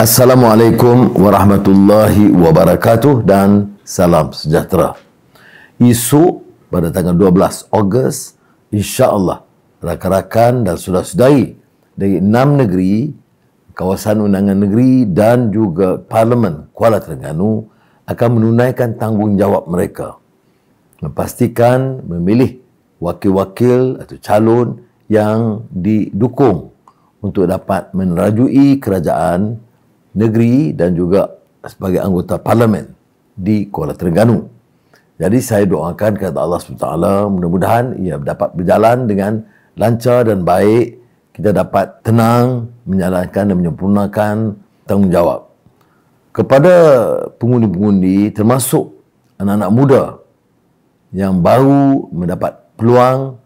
Assalamualaikum warahmatullahi wabarakatuh dan salam sejahtera. Isu pada tanggal 12 Ogos, insya-Allah rakan-rakan dan saudara-saudari dari enam negeri kawasan undangan negeri dan juga Parlimen Kuala Terengganu akan menunaikan tanggungjawab mereka memastikan memilih wakil-wakil atau calon yang didukung untuk dapat menerajui kerajaan negeri dan juga sebagai anggota parlimen di Kuala Terengganu. Jadi saya doakan kepada Allah SWT mudah-mudahan ia dapat berjalan dengan lancar dan baik. Kita dapat tenang menjalankan dan menyempurnakan tanggungjawab. Kepada pengundi-pengundi termasuk anak-anak muda yang baru mendapat peluang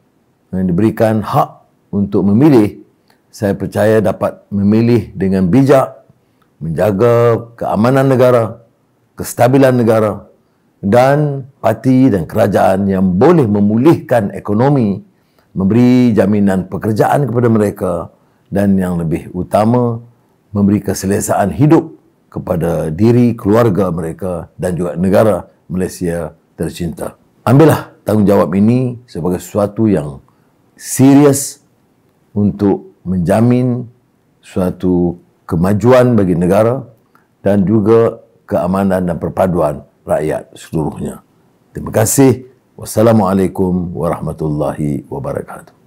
yang diberikan hak untuk memilih, saya percaya dapat memilih dengan bijak menjaga keamanan negara, kestabilan negara dan parti dan kerajaan yang boleh memulihkan ekonomi, memberi jaminan pekerjaan kepada mereka dan yang lebih utama memberi keselesaan hidup kepada diri keluarga mereka dan juga negara Malaysia tercinta. Ambillah tanggungjawab ini sebagai sesuatu yang serius untuk menjamin suatu kemajuan bagi negara dan juga keamanan dan perpaduan rakyat seluruhnya. Terima kasih. Wassalamualaikum warahmatullahi wabarakatuh.